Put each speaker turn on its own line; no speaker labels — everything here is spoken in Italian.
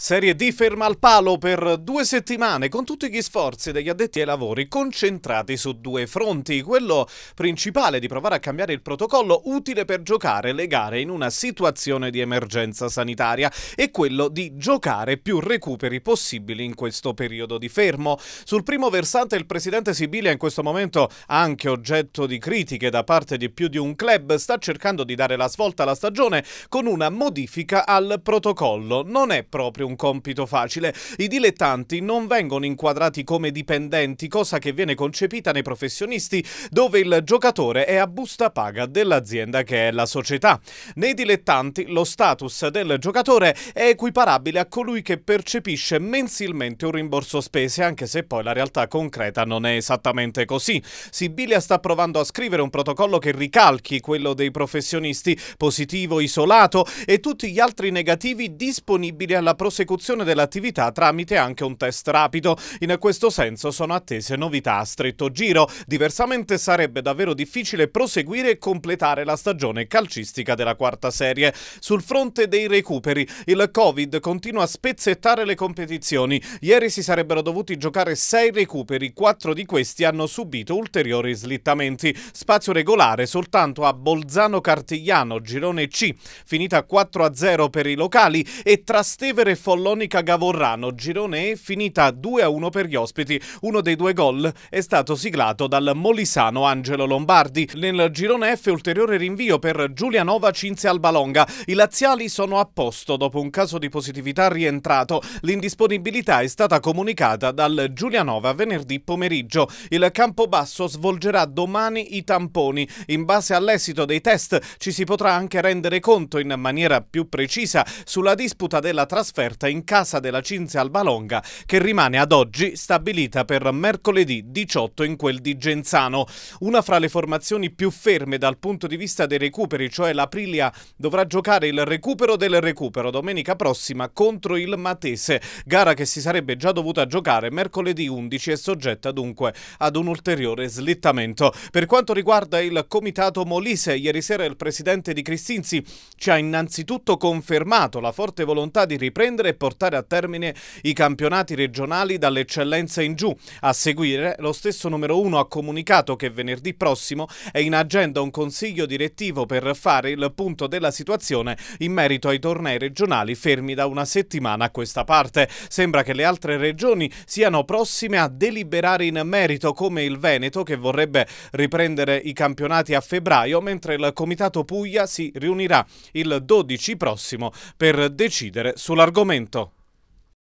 Serie D ferma al palo per due settimane con tutti gli sforzi degli addetti ai lavori concentrati su due fronti. Quello principale di provare a cambiare il protocollo utile per giocare le gare in una situazione di emergenza sanitaria e quello di giocare più recuperi possibili in questo periodo di fermo. Sul primo versante il presidente Sibilia in questo momento anche oggetto di critiche da parte di più di un club sta cercando di dare la svolta alla stagione con una modifica al protocollo. Non è proprio un compito facile. I dilettanti non vengono inquadrati come dipendenti, cosa che viene concepita nei professionisti, dove il giocatore è a busta paga dell'azienda che è la società. Nei dilettanti lo status del giocatore è equiparabile a colui che percepisce mensilmente un rimborso spese, anche se poi la realtà concreta non è esattamente così. Sibilia sta provando a scrivere un protocollo che ricalchi quello dei professionisti, positivo, isolato e tutti gli altri negativi disponibili alla prospettiva prosecuzione dell'attività tramite anche un test rapido. In questo senso sono attese novità a stretto giro, diversamente sarebbe davvero difficile proseguire e completare la stagione calcistica della quarta serie. Sul fronte dei recuperi, il Covid continua a spezzettare le competizioni. Ieri si sarebbero dovuti giocare sei recuperi, quattro di questi hanno subito ulteriori slittamenti. Spazio regolare soltanto a Bolzano Cartigliano, girone C, finita 4-0 per i locali e Trastevere Follonica Gavorrano, girone E finita 2-1 per gli ospiti. Uno dei due gol è stato siglato dal molisano Angelo Lombardi. Nel girone F ulteriore rinvio per Giulianova Cinzia Albalonga. I laziali sono a posto dopo un caso di positività rientrato. L'indisponibilità è stata comunicata dal Giulianova venerdì pomeriggio. Il Campobasso svolgerà domani i tamponi. In base all'esito dei test ci si potrà anche rendere conto in maniera più precisa sulla disputa della trasferta aperta in casa della Cinzia Albalonga che rimane ad oggi stabilita per mercoledì 18 in quel di Genzano. Una fra le formazioni più ferme dal punto di vista dei recuperi, cioè l'Aprilia, dovrà giocare il recupero del recupero domenica prossima contro il Matese, gara che si sarebbe già dovuta giocare mercoledì 11 e soggetta dunque ad un ulteriore slittamento. Per quanto riguarda il comitato Molise, ieri sera il presidente di Cristinzi ci ha innanzitutto confermato la forte volontà di riprendere e portare a termine i campionati regionali dall'eccellenza in giù. A seguire, lo stesso numero uno ha comunicato che venerdì prossimo è in agenda un consiglio direttivo per fare il punto della situazione in merito ai tornei regionali fermi da una settimana a questa parte. Sembra che le altre regioni siano prossime a deliberare in merito, come il Veneto che vorrebbe riprendere i campionati a febbraio, mentre il Comitato Puglia si riunirà il 12 prossimo per decidere sull'argomento argomento.